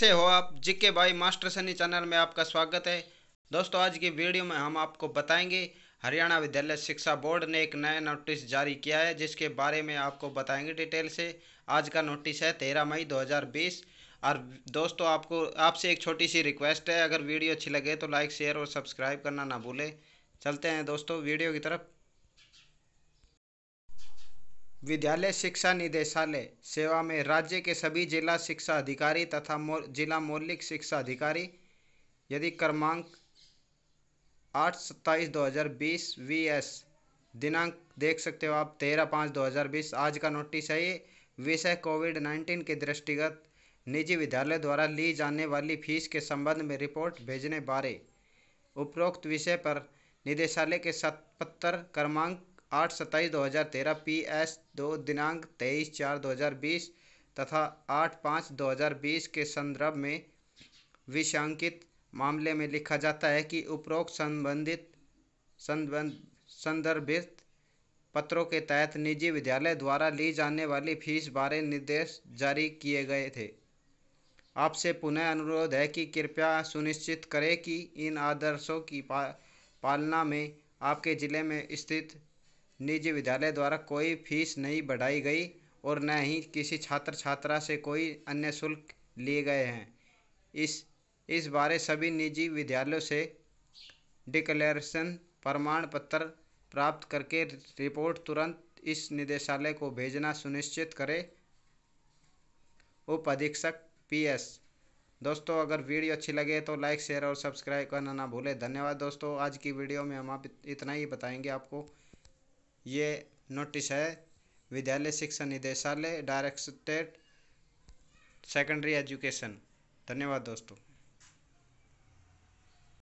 अच्छे हो आप जिके भाई मास्टर सनी चैनल में आपका स्वागत है दोस्तों आज की वीडियो में हम आपको बताएंगे हरियाणा विद्यालय शिक्षा बोर्ड ने एक नया नोटिस जारी किया है जिसके बारे में आपको बताएंगे डिटेल से आज का नोटिस है तेरह मई 2020 और दोस्तों आपको आपसे एक छोटी सी रिक्वेस्ट है अगर वीडियो अच्छी लगे तो लाइक शेयर और सब्सक्राइब करना ना भूलें चलते हैं दोस्तों वीडियो की तरफ विद्यालय शिक्षा निदेशालय सेवा में राज्य के सभी जिला शिक्षा अधिकारी तथा मौ, जिला मौलिक शिक्षा अधिकारी यदि क्रमांक आठ सत्ताईस दो हज़ार बीस वी एस दिनांक देख सकते हो आप तेरह पाँच दो हज़ार बीस आज का नोटिस है ये विषय कोविड नाइन्टीन के दृष्टिगत निजी विद्यालय द्वारा ली जाने वाली फीस के संबंध में रिपोर्ट भेजने बारे उपरोक्त विषय पर निदेशालय के सतपत्तर क्रमांक आठ सत्ताईस दो हज़ार तेरह पी एस दो दिनांक तेईस चार दो हज़ार बीस तथा आठ पाँच दो हज़ार बीस के संदर्भ में विषांकित मामले में लिखा जाता है कि उपरोक्त संबंधित संदर्भित पत्रों के तहत निजी विद्यालय द्वारा ली जाने वाली फीस बारे निर्देश जारी किए गए थे आपसे पुनः अनुरोध है कि कृपया सुनिश्चित करें कि इन आदर्शों की पा, पालना में आपके ज़िले में स्थित निजी विद्यालय द्वारा कोई फीस नहीं बढ़ाई गई और न ही किसी छात्र छात्रा से कोई अन्य शुल्क लिए गए हैं इस इस बारे सभी निजी विद्यालयों से डिक्लेरेशन प्रमाण पत्र प्राप्त करके रिपोर्ट तुरंत इस निदेशालय को भेजना सुनिश्चित करें उप अधीक्षक पीएस दोस्तों अगर वीडियो अच्छी लगे तो लाइक शेयर और सब्सक्राइब करना ना भूलें धन्यवाद दोस्तों आज की वीडियो में हम आप इतना ही बताएंगे आपको ये नोटिस है विद्यालय शिक्षा निदेशालय डायरेक्टरेट सेकेंडरी एजुकेशन धन्यवाद दोस्तों